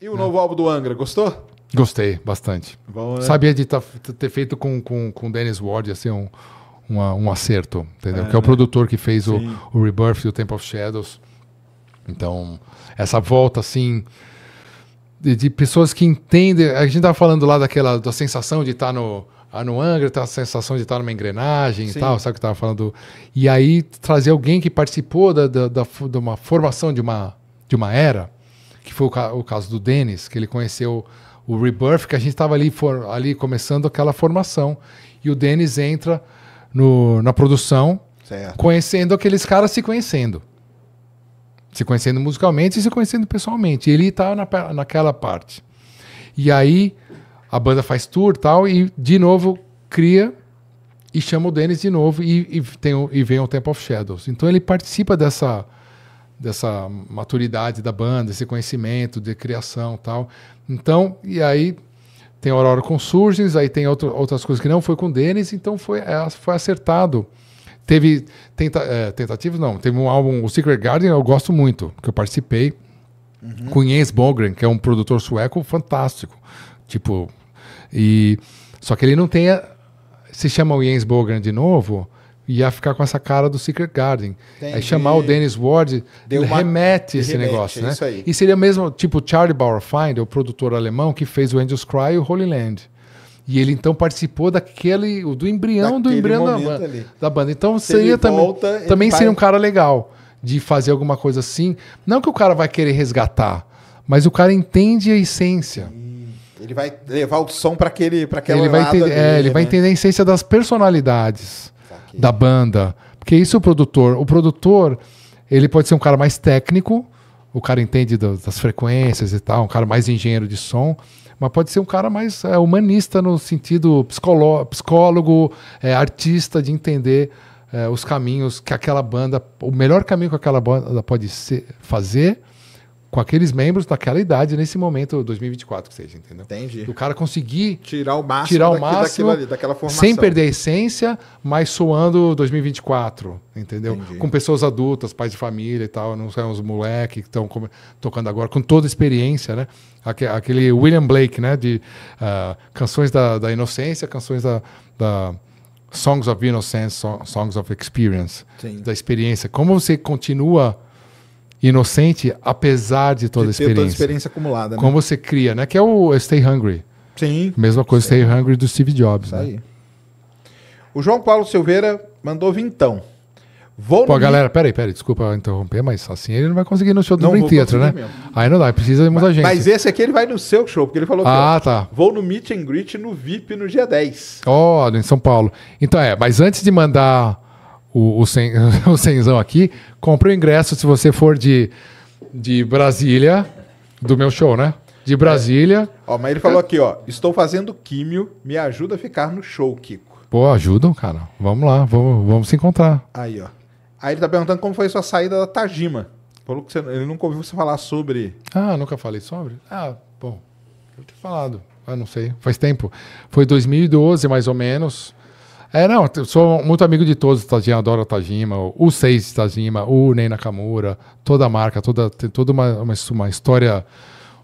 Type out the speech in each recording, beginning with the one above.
E o novo álbum do Angra, gostou? Gostei, bastante. Bom, né? Sabia de tá, ter feito com, com, com o Dennis Ward, assim, um, uma, um acerto, entendeu? É, que é o né? produtor que fez o, o, Rebirth e o Temple of Shadows. Então, essa volta, assim, de, de pessoas que entendem... A gente estava falando lá daquela, da sensação de estar tá no... Ah, no Angra tá a sensação de estar tá numa engrenagem Sim. e tal, sabe o que eu tava falando? E aí trazer alguém que participou da, da, da, de uma formação de uma, de uma era, que foi o, o caso do Denis, que ele conheceu o Rebirth, que a gente estava ali, for, ali começando aquela formação. E o Denis entra no, na produção, certo. conhecendo aqueles caras se conhecendo. Se conhecendo musicalmente e se conhecendo pessoalmente. E ele está na, naquela parte. E aí a banda faz tour tal, e de novo cria e chama o Dennis de novo e, e, tem, e vem o Temple of Shadows. Então ele participa dessa dessa maturidade da banda, esse conhecimento de criação tal. Então, e aí tem Aurora com Surgens, aí tem outro, outras coisas que não foi com o Denis, então foi, é, foi acertado. Teve tenta, é, tentativas, não, teve um álbum, o Secret Garden, eu gosto muito, que eu participei, uhum. com Jens Bogren, que é um produtor sueco fantástico, tipo, e só que ele não tem, a, se chama o Jens Bogren de novo, ia ficar com essa cara do Secret Garden. Entendi. Aí chamar o Dennis Ward Deu uma... remete esse remete, negócio, né? Aí. E seria mesmo tipo Charlie Bauerfeind, o produtor alemão que fez o Angels Cry e o Holy Land. E ele então participou daquele do embrião Daquele do embrião da banda, ali. da banda. Então Se seria também também seria um cara legal de fazer alguma coisa assim. Não que o cara vai querer resgatar, mas o cara entende a essência. Ele vai levar o som para aquele para aquela ele vai entender, é, ele né? vai entender a essência das personalidades da banda. Porque isso é o produtor. O produtor, ele pode ser um cara mais técnico, o cara entende das frequências e tal, um cara mais engenheiro de som, mas pode ser um cara mais é, humanista no sentido psicólogo, psicólogo é, artista, de entender é, os caminhos que aquela banda, o melhor caminho que aquela banda pode ser, fazer com aqueles membros daquela idade, nesse momento, 2024 que seja, entendeu? Entendi. O cara conseguir tirar o máximo, tirar o daqui, máximo daquilo, daquela formação. Sem perder a essência, mas soando 2024, entendeu? Entendi. Com pessoas adultas, pais de família e tal, não são os moleques que estão tocando agora, com toda a experiência, né? Aquele William Blake, né? De uh, canções da, da, inocência, canções da, da Songs of Innocence, Songs of Experience, Sim. da experiência. Como você continua inocente, apesar de toda de a experiência. toda a experiência acumulada. Né? Como você cria, né? Que é o Stay Hungry. Sim. Mesma coisa, Sim. Stay Hungry do Steve Jobs. Isso né? aí. O João Paulo Silveira mandou vintão. Vou Pô, galera, peraí, peraí, desculpa interromper, mas assim ele não vai conseguir no show do Dream Theater, né? Mesmo. Aí não dá, precisa de muita mas, gente. Mas esse aqui ele vai no seu show, porque ele falou assim, ah, tá. vou no Meet and Greet no VIP no dia 10. Ó, oh, em São Paulo. Então é, mas antes de mandar o, o, sen, o senzão aqui. Compre o ingresso se você for de, de Brasília, do meu show, né? De Brasília. É. Ó, mas ele falou aqui, ó. Estou fazendo químio, me ajuda a ficar no show, Kiko. Pô, ajudam, cara. Vamos lá, vamos, vamos se encontrar. Aí, ó. Aí ele tá perguntando como foi sua saída da Tajima. Falou que você, ele nunca ouviu você falar sobre. Ah, nunca falei sobre? Ah, bom. Eu ter falado. Ah, não sei. Faz tempo. Foi 2012, mais ou menos. É, não, sou muito amigo de todos, Tajima, adoro Tajima, o Seis Tajima, o Ney Nakamura, toda a marca, toda, tem toda uma, uma, uma, história,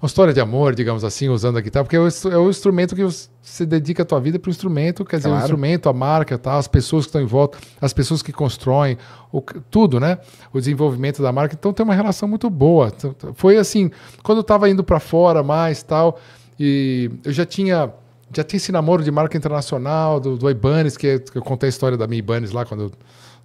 uma história de amor, digamos assim, usando a guitarra, porque é o, é o instrumento que você dedica a tua vida para o instrumento, quer dizer, o instrumento, a marca, tá, as pessoas que estão em volta, as pessoas que constroem, o, tudo, né? O desenvolvimento da marca, então tem uma relação muito boa. Então, foi assim, quando eu estava indo para fora mais tal, e eu já tinha já tinha esse namoro de marca internacional, do, do Ibanez, que, é, que eu contei a história da minha Ibanez lá, quando eu,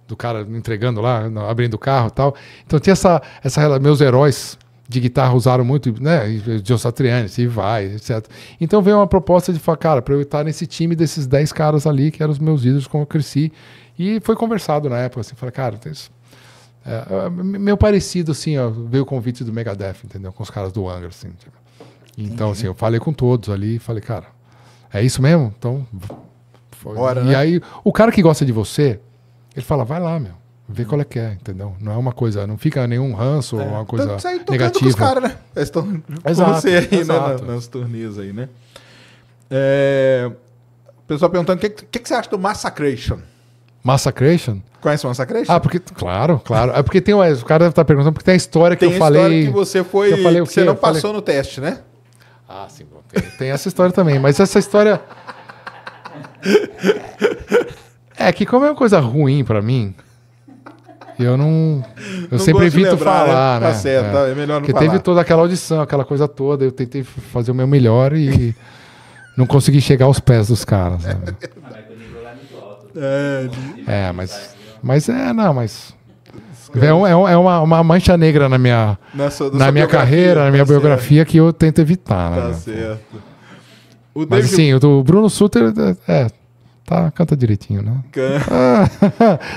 do cara entregando lá, abrindo o carro e tal. Então tinha essa, essa meus heróis de guitarra usaram muito, né? john Satriani, e Vai, etc. Então veio uma proposta de falar, cara, para eu estar nesse time desses 10 caras ali, que eram os meus ídolos quando eu cresci. E foi conversado na época, assim, falei, cara, tem isso. É, é meu parecido, assim, ó, veio o convite do Megadeth, entendeu? Com os caras do Angra, assim. Tipo. Então, Entendi. assim, eu falei com todos ali, falei, cara, é isso mesmo? Então. Foi. Bora, e né? aí, o cara que gosta de você, ele fala, vai lá, meu. Vê qual é que é, entendeu? Não é uma coisa, não fica nenhum ranço é. ou uma coisa então, negativa. Com os caras, né? estão com você aí, né? Nas turnês aí, né? É... O pessoal perguntando, o que, que, que você acha do Massacration? Massacration? Conhece o Massacration? Ah, porque. Claro, claro. É porque tem. O cara deve estar tá perguntando porque tem a história que tem eu a falei. que você foi. Que eu falei, você não passou falei... no teste, né? Ah, sim, bom, tem, tem essa história também. Mas essa história. É que como é uma coisa ruim para mim, eu não. Eu não sempre evito lembrar, né? falar, tá né? Tá certo, é. Tá, é melhor não Porque falar. teve toda aquela audição, aquela coisa toda, eu tentei fazer o meu melhor e não consegui chegar aos pés dos caras. Né? É, é, é, é, mas. Mas é, não, mas. É, um, é, um, é uma, uma, mancha negra na minha, na minha carreira, tá na minha tá certo. biografia, que eu tento evitar. Né? Tá né? certo. O Mas David... sim, o Bruno Suter é, tá, canta direitinho, né? Can... Ah,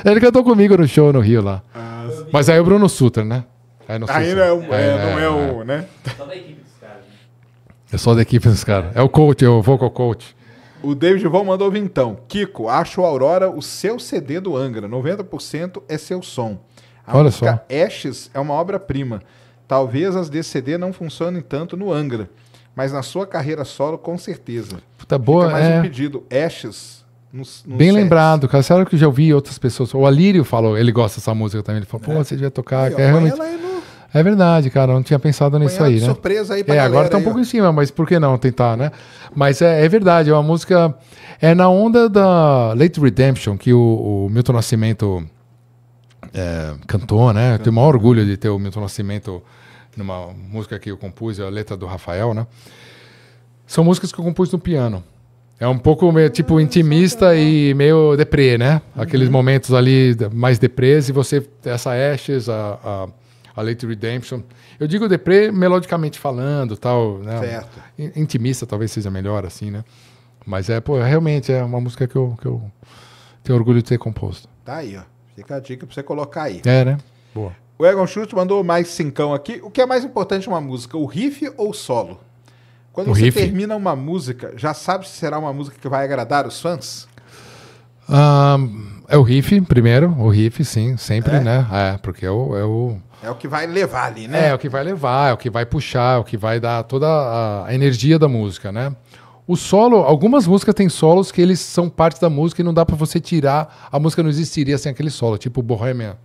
ele cantou comigo no show no Rio lá. Ah, Mas aí é o Bruno Suter, né? Aí não, aí não é, é. o, é, não é, é o. Né? Só da equipe dos caras. É né? só da equipe dos caras. É o coach, é o vocal coach. O David Vão mandou vir então. Kiko, acho Aurora o seu CD do Angra. 90% é seu som. A Olha música só. Ashes é uma obra-prima. Talvez as DCD não funcionem tanto no Angra, mas na sua carreira solo, com certeza. Puta boa, Fica mais é... um pedido. Ashes, nos, nos Bem sets. lembrado, cara. Será que eu já ouvi outras pessoas? O Alírio falou, ele gosta dessa música também. Ele falou, pô, é. você devia tocar. Aí, ó, é, realmente... É, no... é verdade, cara. Eu não tinha pensado nisso aí, né? surpresa aí pra É, agora tá um aí, pouco ó. em cima, mas por que não tentar, né? Mas é, é, verdade, é uma música. É na onda da Late Redemption que o, o Milton Nascimento é, cantor, né? Cantor. Tenho o maior orgulho de ter o Milton Nascimento numa música que eu compus, é a letra do Rafael, né? São músicas que eu compus no piano. É um pouco meio, tipo ah, intimista e meio deprê, né? Uhum. Aqueles uhum. momentos ali mais deprês e você essa Ashes, a, a, a Late Redemption. Eu digo deprê melodicamente falando, tal, né? Certo. Intimista talvez seja melhor assim, né? Mas é, pô, realmente é uma música que eu, que eu tenho orgulho de ter composto. Tá aí, ó. Fica a dica para você colocar aí. É, né? Boa. O Egon Schultz mandou mais cincão aqui. O que é mais importante uma música, o riff ou o solo? Quando o você riff? termina uma música, já sabe se será uma música que vai agradar os fãs? Um, é o riff, primeiro. O riff, sim, sempre, é? né? É, porque é o, é o... É o que vai levar ali, né? É, é, o que vai levar, é o que vai puxar, é o que vai dar toda a energia da música, né? O solo, algumas músicas têm solos que eles são parte da música e não dá para você tirar. A música não existiria sem aquele solo, tipo Bohemian,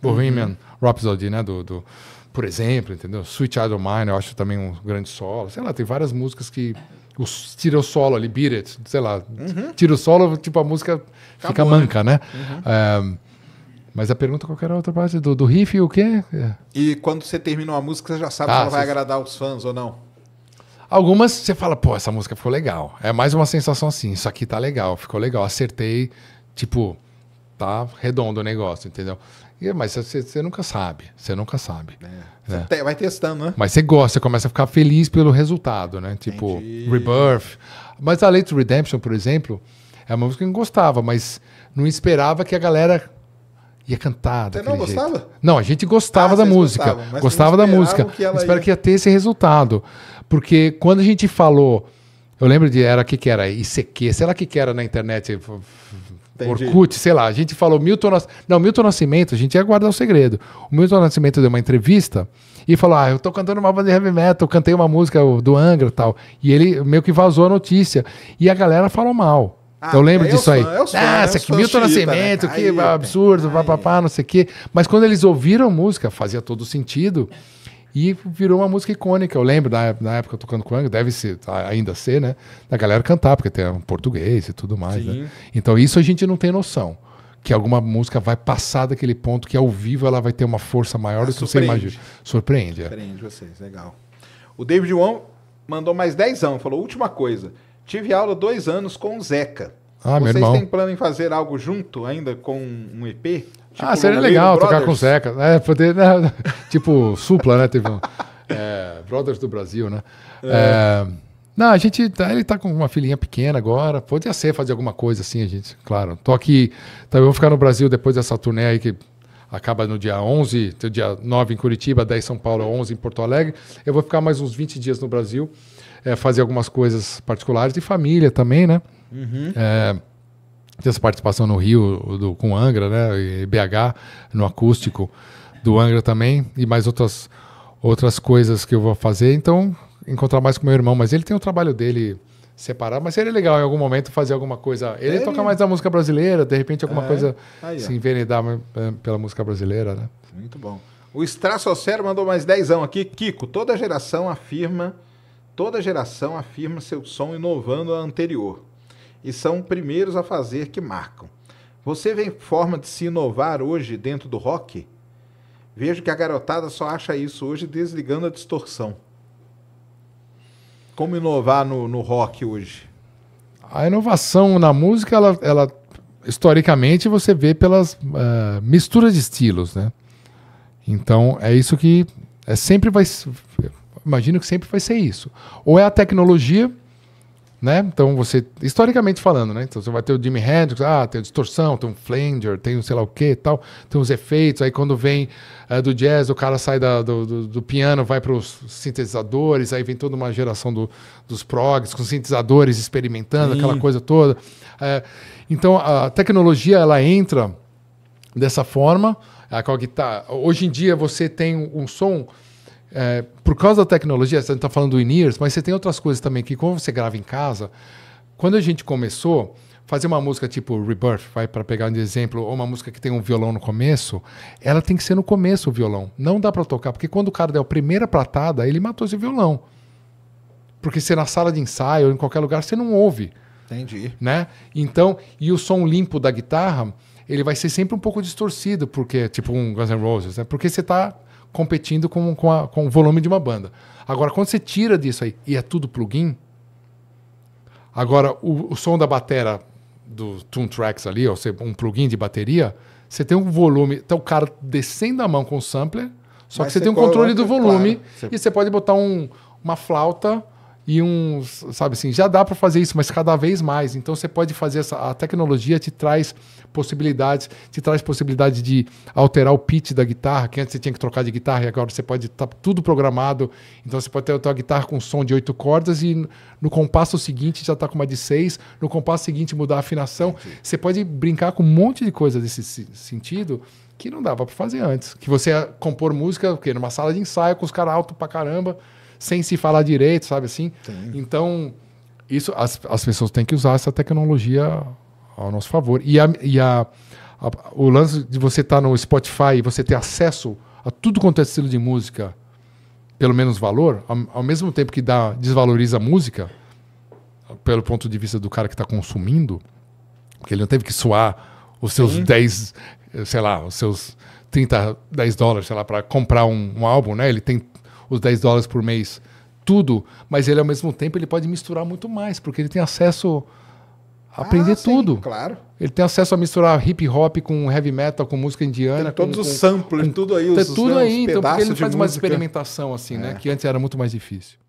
Bohemian uhum. Rhapsody, né? Do, do, por exemplo, entendeu? Sweet Child of Mine, eu acho também um grande solo. Sei lá, tem várias músicas que os, tira o solo ali, Beat It, sei lá. Uhum. Tira o solo, tipo, a música Acabou, fica né? manca, né? né? Uhum. É, mas a pergunta qual era a outra parte do, do riff e o quê? É. E quando você termina uma música, você já sabe ah, se ela vai agradar os fãs ou não. Algumas você fala, pô, essa música ficou legal. É mais uma sensação assim, isso aqui tá legal, ficou legal, acertei, tipo, tá redondo o negócio, entendeu? E, mas você nunca sabe, você nunca sabe. É. Né? vai testando, né? Mas você gosta, você começa a ficar feliz pelo resultado, né? Tipo, Entendi. Rebirth. Mas a Late Redemption, por exemplo, é uma música que eu gostava, mas não esperava que a galera ia cantar. Você não jeito. Não, a gente gostava ah, da música. Gostava da música. Que Espero ia... que ia ter esse resultado. Porque quando a gente falou. Eu lembro de era que que era ICQ, sei lá que que era na internet, Entendi. Orkut, sei lá. A gente falou Milton Nascimento. Não, Milton Nascimento, a gente ia guardar o um segredo. O Milton Nascimento deu uma entrevista e falou: Ah, eu tô cantando uma banda de heavy metal, cantei uma música do Angra e tal. E ele meio que vazou a notícia. E a galera falou mal. Ah, então é, eu lembro é disso eu aí. ah eu sou, ah, isso que Milton Nascimento, né? que aí, absurdo, aí. papapá, não sei o quê. Mas quando eles ouviram a música, fazia todo sentido. E virou uma música icônica. Eu lembro da, na época tocando com o deve ser, tá, ainda ser, né? Da galera cantar, porque tem português e tudo mais. Né? Então isso a gente não tem noção. Que alguma música vai passar daquele ponto que ao vivo ela vai ter uma força maior ah, do que você imagina. Surpreende. Surpreende é. vocês, legal. O David Wong mandou mais dezão, falou: última coisa. Tive aula dois anos com o Zeca. Ah, Vocês têm plano em fazer algo junto ainda com um EP? Tipo ah, seria legal tocar com o Zeca. É, poder, né? tipo, supla, né? Teve um, é, Brothers do Brasil, né? É. é não, a gente tá, ele tá com uma filhinha pequena agora. Podia ser fazer alguma coisa assim, a gente, claro. Tô aqui, tá, eu vou ficar no Brasil depois dessa turnê aí que acaba no dia 11, dia 9 em Curitiba, 10 em São Paulo, 11 em Porto Alegre. Eu vou ficar mais uns 20 dias no Brasil, é, fazer algumas coisas particulares e família também, né? Uhum. É, eh, ter essa participação no Rio do, com Angra, né? E BH, no acústico do Angra também, e mais outras, outras coisas que eu vou fazer. Então, encontrar mais com meu irmão, mas ele tem o trabalho dele separar, mas seria legal em algum momento fazer alguma coisa. Ele seria. toca mais da música brasileira, de repente alguma é. coisa Aí, se envenenar eh, pela música brasileira, né? Muito bom. O Cero mandou mais dezão aqui. Kiko, toda geração afirma, toda geração afirma seu som inovando a anterior. E são primeiros a fazer que marcam. Você vê forma de se inovar hoje dentro do rock? Vejo que a garotada só acha isso hoje desligando a distorção. Como inovar no, no rock hoje? A inovação na música, ela, ela historicamente, você vê pelas uh, eh, misturas de estilos, né? Então, é isso que é sempre vai... Imagino que sempre vai ser isso. Ou é a tecnologia né? Então você, historicamente falando, né? Então você vai ter o Jimi Hendrix, ah, tem a distorção, tem um flanger, tem um sei lá o que tal, tem os efeitos, aí quando vem uh, do jazz, o cara sai da, do, do, do, piano, vai para os sintetizadores, aí vem toda uma geração do, dos progs com sintetizadores experimentando, Sim. aquela coisa toda. Uh, então a tecnologia ela entra dessa forma, com a guitarra. Hoje em dia você tem um som é, por causa da tecnologia, a gente está falando do in-ears, mas você tem outras coisas também que, como você grava em casa, quando a gente começou, fazer uma música tipo Rebirth, vai para pegar um exemplo, ou uma música que tem um violão no começo, ela tem que ser no começo o violão. Não dá para tocar, porque quando o cara der a primeira pratada, ele matou esse violão. Porque se na sala de ensaio, ou em qualquer lugar, você não ouve. Entendi. Né? Então, e o som limpo da guitarra, ele vai ser sempre um pouco distorcido, porque, tipo um Guns N' Roses, né? Porque você está competindo com, com, a, com o volume de uma banda. Agora, quando você tira disso aí e é tudo plugin, agora o, o som da batera do tune Tracks ali, ou seja, um plugin de bateria, você tem um volume. Então o cara descendo a mão com o sampler, só Mas que você, tem um controle do volume claro, você... e você pode botar um, uma flauta e uns, sabe assim, já dá para fazer isso, mas cada vez mais. Então você pode fazer essa, a tecnologia te traz possibilidades, te traz possibilidade de alterar o pitch da guitarra, que antes você tinha que trocar de guitarra e agora você pode estar tá tudo programado. Então você pode ter a tua guitarra com som de oito cordas e no compasso seguinte já está com uma de seis, no compasso seguinte mudar a afinação. Você pode brincar com um monte de coisa nesse sentido que não dava para fazer antes. Que você ia compor música, o quê? Numa sala de ensaio com os caras alto pra caramba sem se falar direito, sabe assim? Sim. Então, isso as, as pessoas têm que usar essa tecnologia ao nosso favor. E, a, e a, a o lance de você estar tá no Spotify e você ter acesso a tudo quanto é estilo de música pelo menos valor, ao, ao mesmo tempo que dá, desvaloriza a música, pelo ponto de vista do cara que está consumindo, porque ele não teve que suar os seus Sim. 10, eh, sei lá, os seus 30, 10 dólares, sei lá, para comprar um, um, álbum, né? Ele tem os 10 dólares por mês, tudo, mas ele ao mesmo tempo ele pode misturar muito mais, porque ele tem acesso a ah, aprender ah, tudo. claro. Ele tem acesso a misturar hip hop com heavy metal, com música indiana. Tem todos com, os samplers, com, tudo aí, os, tudo né, aí, os então, ele faz música. uma experimentação assim, né, é. né? Que antes era muito mais difícil.